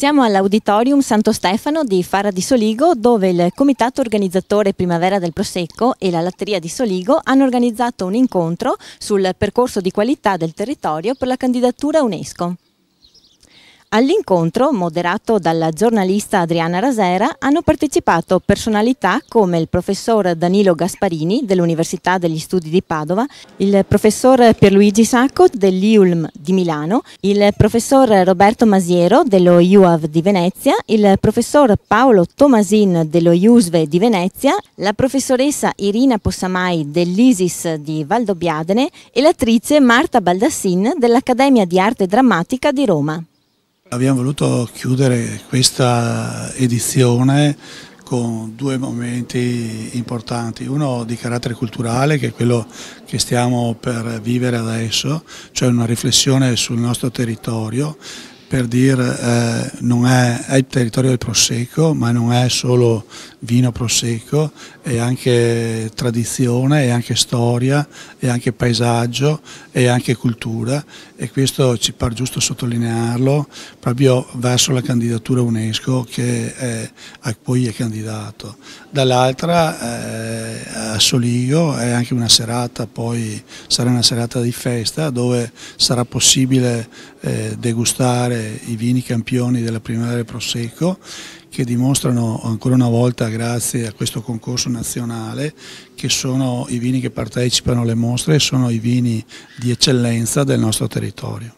Siamo all'Auditorium Santo Stefano di Farra di Soligo dove il comitato organizzatore Primavera del Prosecco e la Latteria di Soligo hanno organizzato un incontro sul percorso di qualità del territorio per la candidatura UNESCO. All'incontro, moderato dalla giornalista Adriana Rasera, hanno partecipato personalità come il professor Danilo Gasparini dell'Università degli Studi di Padova, il professor Pierluigi Sacco dell'IULM di Milano, il professor Roberto Masiero dello IUAV di Venezia, il professor Paolo Tomasin dello IUSVE di Venezia, la professoressa Irina Possamai dell'ISIS di Valdobbiadene e l'attrice Marta Baldassin dell'Accademia di Arte Drammatica di Roma. Abbiamo voluto chiudere questa edizione con due momenti importanti, uno di carattere culturale che è quello che stiamo per vivere adesso, cioè una riflessione sul nostro territorio per dire eh, non è, è, il territorio del prosecco, ma non è solo vino prosecco, è anche tradizione, è anche storia, è anche paesaggio, è anche cultura e questo ci par giusto sottolinearlo proprio verso la candidatura UNESCO che è, a cui è candidato. Dall'altra eh, a Soligo è anche una serata, poi sarà una serata di festa dove sarà possibile eh, degustare i vini campioni della primavera del Prosecco che dimostrano ancora una volta grazie a questo concorso nazionale che sono i vini che partecipano alle mostre e sono i vini di eccellenza del nostro territorio.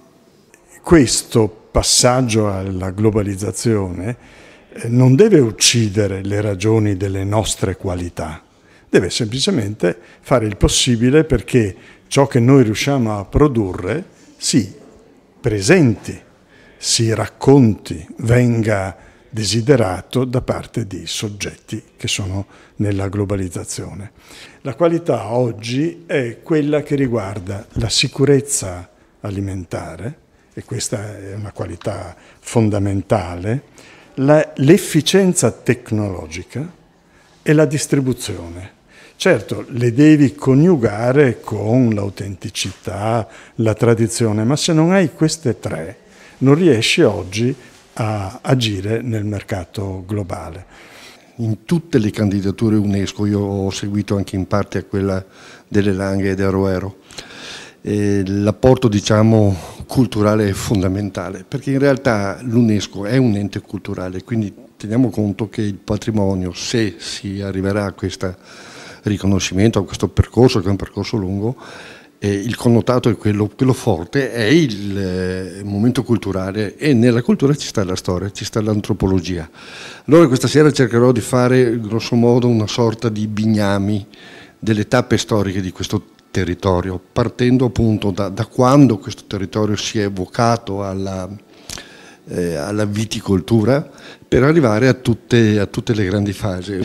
Questo passaggio alla globalizzazione eh, non deve uccidere le ragioni delle nostre qualità, deve semplicemente fare il possibile perché ciò che noi riusciamo a produrre si presenti si racconti, venga desiderato da parte di soggetti che sono nella globalizzazione. La qualità oggi è quella che riguarda la sicurezza alimentare, e questa è una qualità fondamentale, l'efficienza tecnologica e la distribuzione. Certo, le devi coniugare con l'autenticità, la tradizione, ma se non hai queste tre, non riesce oggi a agire nel mercato globale. In tutte le candidature UNESCO, io ho seguito anche in parte a quella delle Langhe e del Roero, l'apporto diciamo, culturale è fondamentale, perché in realtà l'UNESCO è un ente culturale, quindi teniamo conto che il patrimonio, se si arriverà a questo riconoscimento, a questo percorso, che è un percorso lungo, eh, il connotato è quello, quello forte, è il eh, momento culturale e nella cultura ci sta la storia, ci sta l'antropologia. Allora questa sera cercherò di fare grosso modo una sorta di bignami delle tappe storiche di questo territorio, partendo appunto da, da quando questo territorio si è evocato alla, eh, alla viticoltura per arrivare a tutte, a tutte le grandi fasi.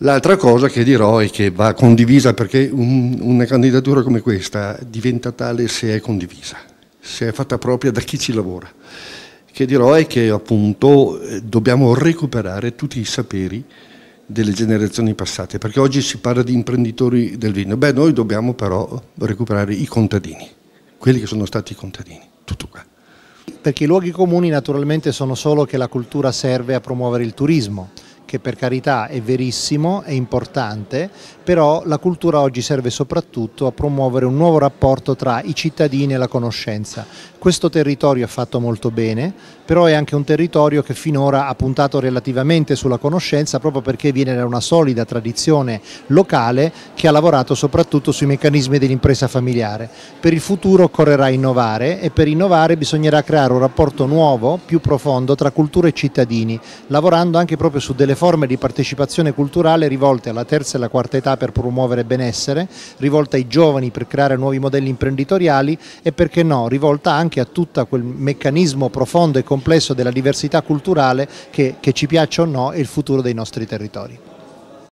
L'altra cosa che dirò è che va condivisa perché un, una candidatura come questa diventa tale se è condivisa, se è fatta propria da chi ci lavora. Che dirò è che appunto eh, dobbiamo recuperare tutti i saperi delle generazioni passate, perché oggi si parla di imprenditori del vino. Beh, noi dobbiamo però recuperare i contadini, quelli che sono stati i contadini, tutto qua. Perché i luoghi comuni naturalmente sono solo che la cultura serve a promuovere il turismo che per carità è verissimo, è importante, però la cultura oggi serve soprattutto a promuovere un nuovo rapporto tra i cittadini e la conoscenza. Questo territorio ha fatto molto bene, però è anche un territorio che finora ha puntato relativamente sulla conoscenza proprio perché viene da una solida tradizione locale che ha lavorato soprattutto sui meccanismi dell'impresa familiare. Per il futuro occorrerà innovare e per innovare bisognerà creare un rapporto nuovo, più profondo tra cultura e cittadini, lavorando anche proprio su delle forme forme di partecipazione culturale rivolte alla terza e alla quarta età per promuovere benessere, rivolta ai giovani per creare nuovi modelli imprenditoriali e perché no, rivolta anche a tutto quel meccanismo profondo e complesso della diversità culturale che, che ci piaccia o no è il futuro dei nostri territori.